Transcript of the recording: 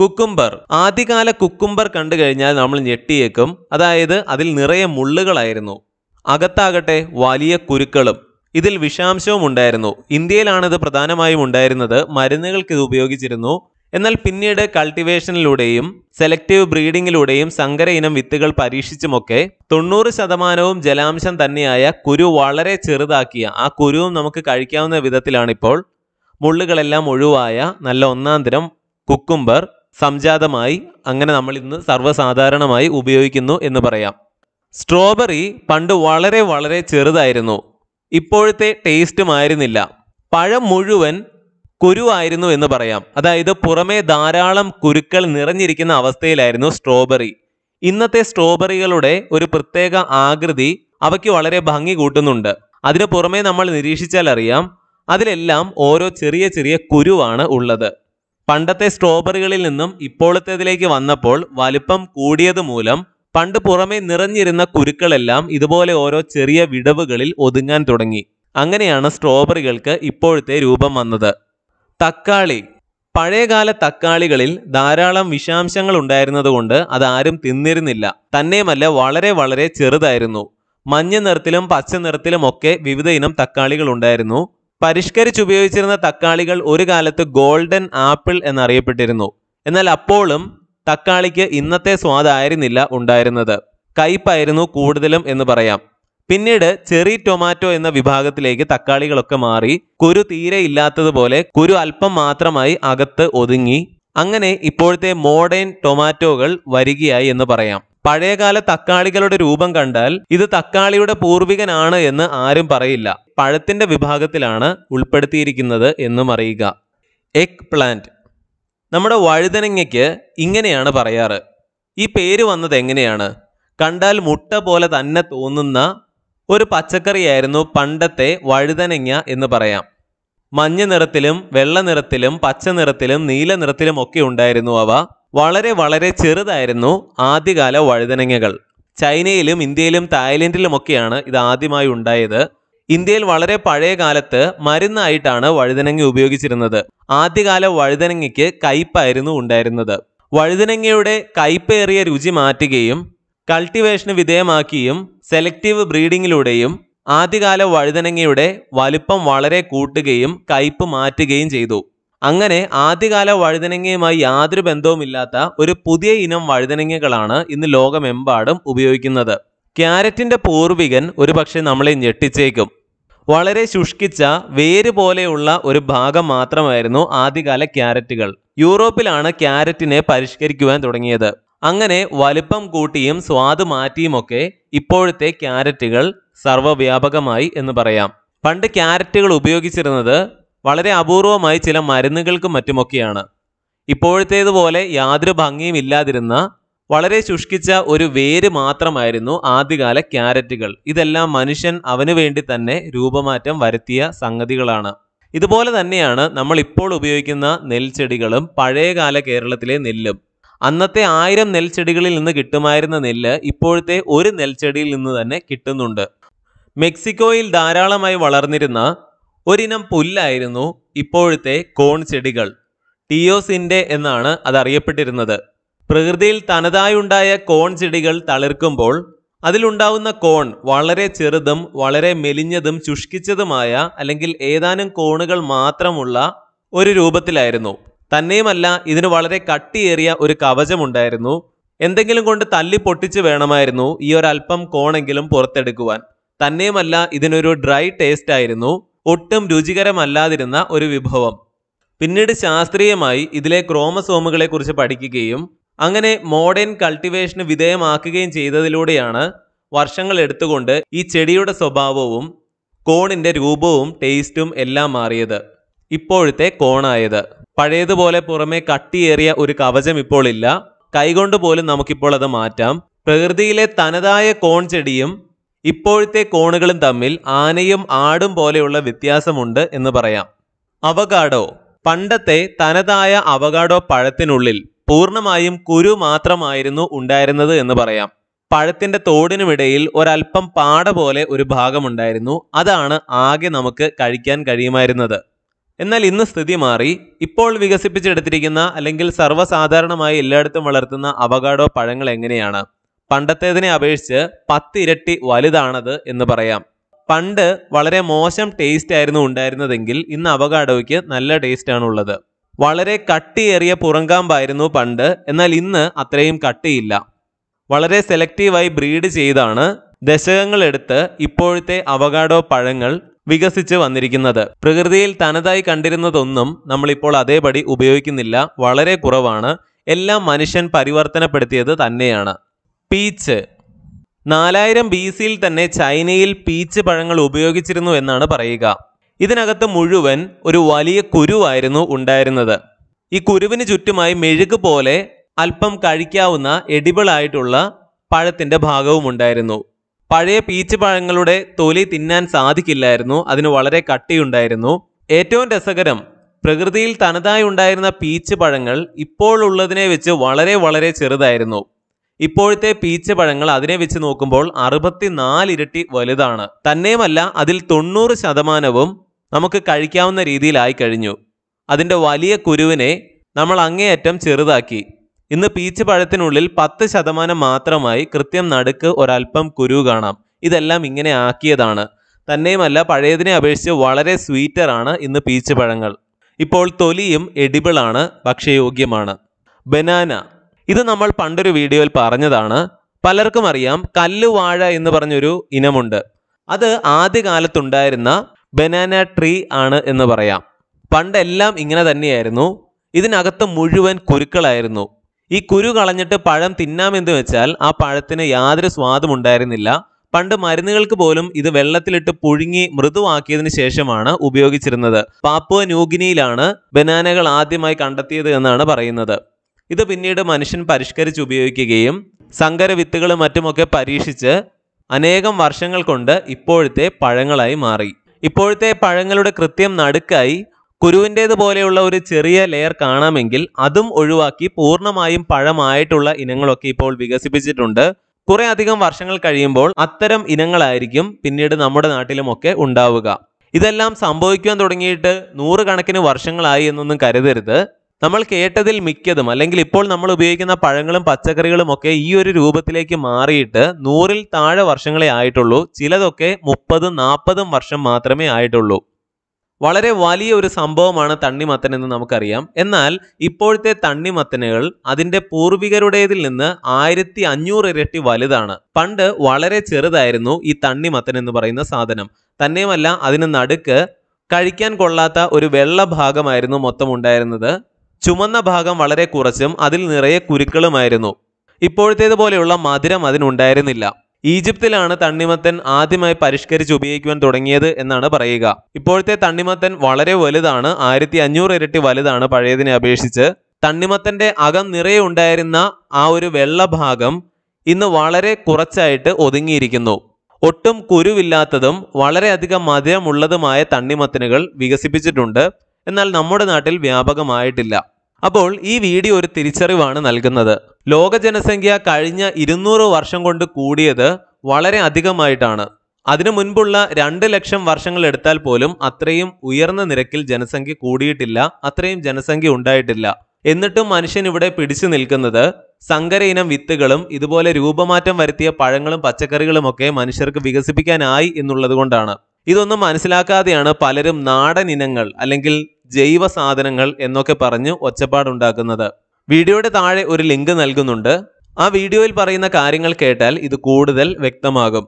cucumber ആദ്യകാല cucumber കണ്ടു കഴിഞ്ഞാൽ നമ്മൾ ഞെട്ടിയേക്കും അതായത് അതിൽ നിറയെ മുള്ളുകളായിരുന്നു അകത്താകട്ടെ വലിയ കുരുക്കളും ഇതിൽ വിഷാംശവും ഉണ്ടായിരുന്നു ഇന്ത്യയിലാണിത് പ്രധാനമായും ഉണ്ടായിരുന്നത് മരുന്നുകൾക്ക് ഇത് ഉപയോഗിച്ചിരുന്നു എന്നാൽ പിന്നീട് കൾട്ടിവേഷനിലൂടെയും സെലക്റ്റീവ് ബ്രീഡിങ്ങിലൂടെയും സങ്കര ഇനം വിത്തുകൾ പരീക്ഷിച്ചുമൊക്കെ തൊണ്ണൂറ് ശതമാനവും ജലാംശം തന്നെയായ കുരു വളരെ ചെറുതാക്കിയ ആ കുരുവും നമുക്ക് കഴിക്കാവുന്ന വിധത്തിലാണിപ്പോൾ മുള്ളുകളെല്ലാം ഒഴിവായ നല്ല ഒന്നാന്തരം കുക്കുംബർ സംജാതമായി അങ്ങനെ നമ്മൾ ഇന്ന് സർവ്വസാധാരണമായി ഉപയോഗിക്കുന്നു എന്ന് പറയാം സ്ട്രോബെറി പണ്ട് വളരെ വളരെ ചെറുതായിരുന്നു ഇപ്പോഴത്തെ ടേസ്റ്റ് മാറുന്നില്ല പഴം മുഴുവൻ കുരുവായിരുന്നു എന്ന് പറയാം അതായത് പുറമേ ധാരാളം കുരുക്കൾ നിറഞ്ഞിരിക്കുന്ന അവസ്ഥയിലായിരുന്നു സ്ട്രോബെറി ഇന്നത്തെ സ്ട്രോബെറികളുടെ ഒരു പ്രത്യേക ആകൃതി അവയ്ക്ക് വളരെ ഭംഗി കൂട്ടുന്നുണ്ട് അതിനു പുറമേ നമ്മൾ നിരീക്ഷിച്ചാൽ അറിയാം അതിലെല്ലാം ഓരോ ചെറിയ ചെറിയ കുരുവാണ് ഉള്ളത് പണ്ടത്തെ സ്ട്രോബെറികളിൽ നിന്നും ഇപ്പോഴത്തേതിലേക്ക് വന്നപ്പോൾ വലിപ്പം കൂടിയത് മൂലം പണ്ട് പുറമേ നിറഞ്ഞിരുന്ന കുരുക്കളെല്ലാം ഇതുപോലെ ഓരോ ചെറിയ വിടവുകളിൽ ഒതുങ്ങാൻ തുടങ്ങി അങ്ങനെയാണ് സ്ട്രോബെറികൾക്ക് ഇപ്പോഴത്തെ രൂപം വന്നത് തക്കാളി പഴയകാല തക്കാളികളിൽ ധാരാളം വിഷാംശങ്ങൾ ഉണ്ടായിരുന്നതുകൊണ്ട് അതാരും തിന്നിരുന്നില്ല തന്നെയുമല്ല വളരെ വളരെ ചെറുതായിരുന്നു മഞ്ഞ നിറത്തിലും പച്ച നിറത്തിലുമൊക്കെ വിവിധ ഇനം തക്കാളികൾ ഉണ്ടായിരുന്നു പരിഷ്കരിച്ചുപയോഗിച്ചിരുന്ന തക്കാളികൾ ഒരു കാലത്ത് ഗോൾഡൻ ആപ്പിൾ എന്നറിയപ്പെട്ടിരുന്നു എന്നാൽ അപ്പോഴും തക്കാളിക്ക് ഇന്നത്തെ സ്വാദായിരുന്നില്ല ഉണ്ടായിരുന്നത് കയ്പായിരുന്നു കൂടുതലും എന്ന് പറയാം പിന്നീട് ചെറി ടൊമാറ്റോ എന്ന വിഭാഗത്തിലേക്ക് തക്കാളികളൊക്കെ മാറി കുരു തീരെ ഇല്ലാത്തതുപോലെ കുരു അല്പം മാത്രമായി അകത്ത് ഒതുങ്ങി അങ്ങനെ ഇപ്പോഴത്തെ മോഡേൺ ടൊമാറ്റോകൾ വരികയായി എന്ന് പറയാം പഴയകാല തക്കാളികളുടെ രൂപം കണ്ടാൽ ഇത് തക്കാളിയുടെ പൂർവികനാണ് എന്ന് ആരും പറയില്ല പഴത്തിന്റെ വിഭാഗത്തിലാണ് ഉൾപ്പെടുത്തിയിരിക്കുന്നത് എന്നും അറിയുക എഗ് പ്ലാന്റ് നമ്മുടെ വഴുതനങ്ങയ്ക്ക് ഇങ്ങനെയാണ് പറയാറ് ഈ പേര് വന്നത് എങ്ങനെയാണ് കണ്ടാൽ മുട്ട പോലെ തന്നെ തോന്നുന്ന ഒരു പച്ചക്കറിയായിരുന്നു പണ്ടത്തെ വഴുതനങ്ങ എന്ന് പറയാം മഞ്ഞ നിറത്തിലും വെള്ള നിറത്തിലും പച്ച നിറത്തിലും നീല നിറത്തിലും ഒക്കെ ഉണ്ടായിരുന്നു അവ വളരെ വളരെ ചെറുതായിരുന്നു ആദ്യകാല വഴുതനങ്ങകൾ ചൈനയിലും ഇന്ത്യയിലും തായ്ലൻഡിലുമൊക്കെയാണ് ഇത് ആദ്യമായി ഉണ്ടായത് ഇന്ത്യയിൽ വളരെ പഴയ കാലത്ത് മരുന്നായിട്ടാണ് വഴുതനങ്ങ ഉപയോഗിച്ചിരുന്നത് ആദ്യകാല വഴുതനങ്ങയ്ക്ക് കയ്പായിരുന്നു ഉണ്ടായിരുന്നത് വഴുതനങ്ങയുടെ കയ്പേറിയ രുചി മാറ്റുകയും കൾട്ടിവേഷന് വിധേയമാക്കിയും സെലക്റ്റീവ് ബ്രീഡിങ്ങിലൂടെയും ആദ്യകാല വഴുതനങ്ങയുടെ വലുപ്പം വളരെ കൂട്ടുകയും കയ്പ് മാറ്റുകയും ചെയ്തു അങ്ങനെ ആദ്യകാല വഴുതനങ്ങയുമായി യാതൊരു ബന്ധവുമില്ലാത്ത ഒരു പുതിയ ഇനം വഴുതനങ്ങകളാണ് ഇന്ന് ലോകമെമ്പാടും ഉപയോഗിക്കുന്നത് ക്യാരറ്റിന്റെ പൂർവികൻ ഒരുപക്ഷെ നമ്മളെ ഞെട്ടിച്ചേക്കും വളരെ ശുഷ്കിച്ച വേര് പോലെയുള്ള ഒരു ഭാഗം മാത്രമായിരുന്നു ആദ്യകാല ക്യാരറ്റുകൾ യൂറോപ്പിലാണ് ക്യാരറ്റിനെ പരിഷ്കരിക്കുവാൻ തുടങ്ങിയത് അങ്ങനെ വലുപ്പം കൂട്ടിയും സ്വാദ് മാറ്റിയുമൊക്കെ ഇപ്പോഴത്തെ ക്യാരറ്റുകൾ സർവ്വവ്യാപകമായി എന്ന് പറയാം പണ്ട് ക്യാരറ്റുകൾ ഉപയോഗിച്ചിരുന്നത് വളരെ അപൂർവമായി ചില മരുന്നുകൾക്കും മറ്റുമൊക്കെയാണ് ഇപ്പോഴത്തേതുപോലെ യാതൊരു ഭംഗിയും ഇല്ലാതിരുന്ന വളരെ ശുഷ്കിച്ച ഒരു വേര് മാത്രമായിരുന്നു ആദ്യകാല ക്യാരറ്റുകൾ ഇതെല്ലാം മനുഷ്യൻ അവനു വേണ്ടി തന്നെ രൂപമാറ്റം വരുത്തിയ സംഗതികളാണ് ഇതുപോലെ തന്നെയാണ് നമ്മൾ ഇപ്പോൾ ഉപയോഗിക്കുന്ന നെൽച്ചെടികളും പഴയകാല കേരളത്തിലെ നെല്ലും അന്നത്തെ ആയിരം നെൽച്ചെടികളിൽ നിന്ന് കിട്ടുമായിരുന്ന നെല്ല് ഇപ്പോഴത്തെ ഒരു നെൽച്ചെടിയിൽ നിന്ന് തന്നെ കിട്ടുന്നുണ്ട് മെക്സിക്കോയിൽ ധാരാളമായി വളർന്നിരുന്ന ഒരിനം പുല്ലായിരുന്നു ഇപ്പോഴത്തെ കോൺ ചെടികൾ ടിയോസിൻ്റെ എന്നാണ് അതറിയപ്പെട്ടിരുന്നത് പ്രകൃതിയിൽ തനതായുണ്ടായ കോൺ ചെടികൾ തളിർക്കുമ്പോൾ അതിലുണ്ടാവുന്ന കോൺ വളരെ ചെറുതും വളരെ മെലിഞ്ഞതും ശുഷ്കിച്ചതുമായ അല്ലെങ്കിൽ ഏതാനും കോണുകൾ മാത്രമുള്ള ഒരു രൂപത്തിലായിരുന്നു തന്നെയുമല്ല ഇതിന് വളരെ കട്ടിയേറിയ ഒരു കവചമുണ്ടായിരുന്നു എന്തെങ്കിലും കൊണ്ട് തല്ലി പൊട്ടിച്ച് വേണമായിരുന്നു ഈ ഒരൽപ്പം കോണെങ്കിലും പുറത്തെടുക്കുവാൻ തന്നെയുമല്ല ഇതിനൊരു ഡ്രൈ ടേസ്റ്റ് ആയിരുന്നു ഒട്ടും രുചികരമല്ലാതിരുന്ന ഒരു വിഭവം പിന്നീട് ശാസ്ത്രീയമായി ഇതിലെ ക്രോമസോമുകളെക്കുറിച്ച് പഠിക്കുകയും അങ്ങനെ മോഡേൺ കൾട്ടിവേഷന് വിധേയമാക്കുകയും ചെയ്തതിലൂടെയാണ് വർഷങ്ങൾ എടുത്തുകൊണ്ട് ഈ ചെടിയുടെ സ്വഭാവവും കോണിൻ്റെ രൂപവും ടേസ്റ്റും എല്ലാം മാറിയത് ഇപ്പോഴത്തെ കോണായത് പഴയതുപോലെ പുറമെ കട്ടിയേറിയ ഒരു കവചം ഇപ്പോൾ ഇല്ല കൈകൊണ്ട് പോലും നമുക്കിപ്പോൾ അത് മാറ്റാം പ്രകൃതിയിലെ തനതായ കോൺ ചെടിയും ഇപ്പോഴത്തെ കോണുകളും തമ്മിൽ ആനയും ആടും പോലെയുള്ള വ്യത്യാസമുണ്ട് എന്ന് പറയാം അവഗാഡോ പണ്ടത്തെ തനതായ അവഗാഡോ പഴത്തിനുള്ളിൽ പൂർണ്ണമായും കുരു മാത്രമായിരുന്നു ഉണ്ടായിരുന്നത് എന്ന് പറയാം പഴത്തിന്റെ തോടിനുമിടയിൽ ഒരൽപ്പം പാട പോലെ ഒരു ഭാഗമുണ്ടായിരുന്നു അതാണ് ആകെ നമുക്ക് കഴിക്കാൻ കഴിയുമായിരുന്നത് എന്നാൽ ഇന്ന് സ്ഥിതി മാറി ഇപ്പോൾ വികസിപ്പിച്ചെടുത്തിരിക്കുന്ന അല്ലെങ്കിൽ സർവ്വസാധാരണമായി എല്ലായിടത്തും വളർത്തുന്ന അവഗാഡോ പഴങ്ങൾ എങ്ങനെയാണ് പണ്ടത്തേതിനെ അപേക്ഷിച്ച് പത്തിരട്ടി വലുതാണത് എന്ന് പറയാം പണ്ട് വളരെ മോശം ടേസ്റ്റ് ആയിരുന്നു ഉണ്ടായിരുന്നതെങ്കിൽ ഇന്ന് അവകാഡോയ്ക്ക് നല്ല ടേസ്റ്റ് ഉള്ളത് വളരെ കട്ടിയേറിയ പുറങ്കാമ്പായിരുന്നു പണ്ട് എന്നാൽ ഇന്ന് അത്രയും കട്ടിയില്ല വളരെ സെലക്റ്റീവായി ബ്രീഡ് ചെയ്താണ് ദശകങ്ങളെടുത്ത് ഇപ്പോഴത്തെ അവകാഡോ പഴങ്ങൾ വികസിച്ച് വന്നിരിക്കുന്നത് പ്രകൃതിയിൽ തനതായി കണ്ടിരുന്നതൊന്നും നമ്മളിപ്പോൾ അതേപടി ഉപയോഗിക്കുന്നില്ല വളരെ കുറവാണ് എല്ലാം മനുഷ്യൻ പരിവർത്തനപ്പെടുത്തിയത് തന്നെയാണ് പീച്ച് നാലായിരം ബി സിയിൽ തന്നെ ചൈനയിൽ പീച്ച് പഴങ്ങൾ ഉപയോഗിച്ചിരുന്നു എന്നാണ് പറയുക ഇതിനകത്ത് മുഴുവൻ ഒരു വലിയ കുരുവായിരുന്നു ഉണ്ടായിരുന്നത് ഈ കുരുവിന് ചുറ്റുമായി മെഴുക് പോലെ അല്പം കഴിക്കാവുന്ന എഡിബിൾ ആയിട്ടുള്ള പഴത്തിൻ്റെ ഭാഗവും ഉണ്ടായിരുന്നു പഴയ പീച്ച് പഴങ്ങളുടെ തൊലി തിന്നാൻ സാധിക്കില്ലായിരുന്നു അതിന് വളരെ കട്ടിയുണ്ടായിരുന്നു ഏറ്റവും രസകരം പ്രകൃതിയിൽ തനതായി ഉണ്ടായിരുന്ന പീച്ച് പഴങ്ങൾ ഇപ്പോഴുള്ളതിനെ വെച്ച് വളരെ വളരെ ചെറുതായിരുന്നു ഇപ്പോഴത്തെ പീച്ച പഴങ്ങൾ അതിനെ വെച്ച് നോക്കുമ്പോൾ ഇരട്ടി വലുതാണ് തന്നെയുമല്ല അതിൽ തൊണ്ണൂറ് ശതമാനവും നമുക്ക് കഴിക്കാവുന്ന രീതിയിലായി കഴിഞ്ഞു അതിൻ്റെ വലിയ കുരുവിനെ നമ്മൾ അങ്ങേയറ്റം ചെറുതാക്കി ഇന്ന് പീച്ച് പഴത്തിനുള്ളിൽ പത്ത് ശതമാനം മാത്രമായി കൃത്യം നടുക്ക് ഒരൽപ്പം കുരു കാണാം ഇതെല്ലാം ഇങ്ങനെ ആക്കിയതാണ് തന്നെയുമല്ല പഴയതിനെ അപേക്ഷിച്ച് വളരെ സ്വീറ്ററാണ് ഇന്ന് പീച്ച് പഴങ്ങൾ ഇപ്പോൾ തൊലിയും എഡിബിളാണ് ഭക്ഷ്യയോഗ്യമാണ് ബനാന ഇത് നമ്മൾ പണ്ടൊരു വീഡിയോയിൽ പറഞ്ഞതാണ് പലർക്കും അറിയാം കല്ലുവാഴ എന്ന് പറഞ്ഞൊരു ഇനമുണ്ട് അത് ആദ്യകാലത്തുണ്ടായിരുന്ന ബനാന ട്രീ ആണ് എന്ന് പറയാം പണ്ടെല്ലാം ഇങ്ങനെ തന്നെയായിരുന്നു ഇതിനകത്ത് മുഴുവൻ കുരുക്കളായിരുന്നു ഈ കുരു കളഞ്ഞിട്ട് പഴം തിന്നാമെന്ന് വെച്ചാൽ ആ പഴത്തിന് യാതൊരു സ്വാദും ഉണ്ടായിരുന്നില്ല പണ്ട് മരുന്നുകൾക്ക് പോലും ഇത് വെള്ളത്തിലിട്ട് പുഴുങ്ങി മൃദുവാക്കിയതിനു ശേഷമാണ് ഉപയോഗിച്ചിരുന്നത് പാപ്പുവ ന്യൂഗിനിയിലാണ് ബനാനകൾ ആദ്യമായി കണ്ടെത്തിയത് എന്നാണ് പറയുന്നത് ഇത് പിന്നീട് മനുഷ്യൻ പരിഷ്കരിച്ച് ഉപയോഗിക്കുകയും സങ്കര വിത്തുകളും മറ്റുമൊക്കെ പരീക്ഷിച്ച് അനേകം വർഷങ്ങൾ കൊണ്ട് ഇപ്പോഴത്തെ പഴങ്ങളായി മാറി ഇപ്പോഴത്തെ പഴങ്ങളുടെ കൃത്യം നടുക്കായി കുരുവിൻ്റേത് പോലെയുള്ള ഒരു ചെറിയ ലെയർ കാണാമെങ്കിൽ അതും ഒഴിവാക്കി പൂർണ്ണമായും പഴമായിട്ടുള്ള ഇനങ്ങളൊക്കെ ഇപ്പോൾ വികസിപ്പിച്ചിട്ടുണ്ട് കുറെ അധികം വർഷങ്ങൾ കഴിയുമ്പോൾ അത്തരം ഇനങ്ങളായിരിക്കും പിന്നീട് നമ്മുടെ നാട്ടിലുമൊക്കെ ഉണ്ടാവുക ഇതെല്ലാം സംഭവിക്കാൻ തുടങ്ങിയിട്ട് നൂറുകണക്കിന് വർഷങ്ങളായി എന്നൊന്നും കരുതരുത് നമ്മൾ കേട്ടതിൽ മിക്കതും അല്ലെങ്കിൽ ഇപ്പോൾ നമ്മൾ ഉപയോഗിക്കുന്ന പഴങ്ങളും പച്ചക്കറികളും ഒക്കെ ഈ ഒരു രൂപത്തിലേക്ക് മാറിയിട്ട് നൂറിൽ താഴെ വർഷങ്ങളെ ആയിട്ടുള്ളൂ ചിലതൊക്കെ മുപ്പതും നാൽപ്പതും വർഷം മാത്രമേ ആയിട്ടുള്ളൂ വളരെ വലിയ ഒരു സംഭവമാണ് തണ്ണിമത്തൻ എന്ന് നമുക്കറിയാം എന്നാൽ ഇപ്പോഴത്തെ തണ്ണിമത്തനുകൾ അതിൻ്റെ പൂർവികരുടേതിൽ നിന്ന് ആയിരത്തി അഞ്ഞൂറ് ഇരട്ടി വലുതാണ് പണ്ട് വളരെ ചെറുതായിരുന്നു ഈ തണ്ണിമത്തൻ എന്ന് പറയുന്ന സാധനം തന്നെയുമല്ല അതിന് നടുക്ക് കഴിക്കാൻ കൊള്ളാത്ത ഒരു വെള്ള ഭാഗമായിരുന്നു മൊത്തം ഉണ്ടായിരുന്നത് ചുമന്ന ഭാഗം വളരെ കുറച്ചും അതിൽ നിറയെ കുരുക്കളുമായിരുന്നു ഇപ്പോഴത്തേതുപോലെയുള്ള മധുരം അതിനുണ്ടായിരുന്നില്ല ഈജിപ്തിലാണ് തണ്ണിമത്തൻ ആദ്യമായി പരിഷ്കരിച്ച് ഉപയോഗിക്കുവാൻ തുടങ്ങിയത് എന്നാണ് പറയുക ഇപ്പോഴത്തെ തണ്ണിമത്തൻ വളരെ വലുതാണ് ആയിരത്തി അഞ്ഞൂറ് ഇരട്ടി വലുതാണ് പഴയതിനെ അപേക്ഷിച്ച് തണ്ണിമത്തന്റെ അകം നിറയെ ഉണ്ടായിരുന്ന ആ ഒരു വെള്ള ഭാഗം ഇന്ന് വളരെ കുറച്ചായിട്ട് ഒതുങ്ങിയിരിക്കുന്നു ഒട്ടും കുരുവില്ലാത്തതും വളരെയധികം മധുരമുള്ളതുമായ തണ്ണിമത്തനുകൾ വികസിപ്പിച്ചിട്ടുണ്ട് എന്നാൽ നമ്മുടെ നാട്ടിൽ വ്യാപകമായിട്ടില്ല അപ്പോൾ ഈ വീഡിയോ ഒരു തിരിച്ചറിവാണ് നൽകുന്നത് ലോക ജനസംഖ്യ കഴിഞ്ഞ ഇരുന്നൂറ് വർഷം കൊണ്ട് കൂടിയത് വളരെ അധികമായിട്ടാണ് അതിനു മുൻപുള്ള രണ്ട് ലക്ഷം വർഷങ്ങൾ എടുത്താൽ പോലും അത്രയും ഉയർന്ന നിരക്കിൽ ജനസംഖ്യ കൂടിയിട്ടില്ല അത്രയും ജനസംഖ്യ ഉണ്ടായിട്ടില്ല എന്നിട്ടും മനുഷ്യൻ ഇവിടെ പിടിച്ചു നിൽക്കുന്നത് സങ്കര ഇനം വിത്തുകളും ഇതുപോലെ രൂപമാറ്റം വരുത്തിയ പഴങ്ങളും പച്ചക്കറികളുമൊക്കെ മനുഷ്യർക്ക് വികസിപ്പിക്കാനായി എന്നുള്ളത് കൊണ്ടാണ് ഇതൊന്നും മനസ്സിലാക്കാതെയാണ് പലരും നാടൻ ഇനങ്ങൾ അല്ലെങ്കിൽ ജൈവ സാധനങ്ങൾ എന്നൊക്കെ പറഞ്ഞ് ഒച്ചപ്പാടുണ്ടാക്കുന്നത് വീഡിയോയുടെ താഴെ ഒരു ലിങ്ക് നൽകുന്നുണ്ട് ആ വീഡിയോയിൽ പറയുന്ന കാര്യങ്ങൾ കേട്ടാൽ ഇത് കൂടുതൽ വ്യക്തമാകും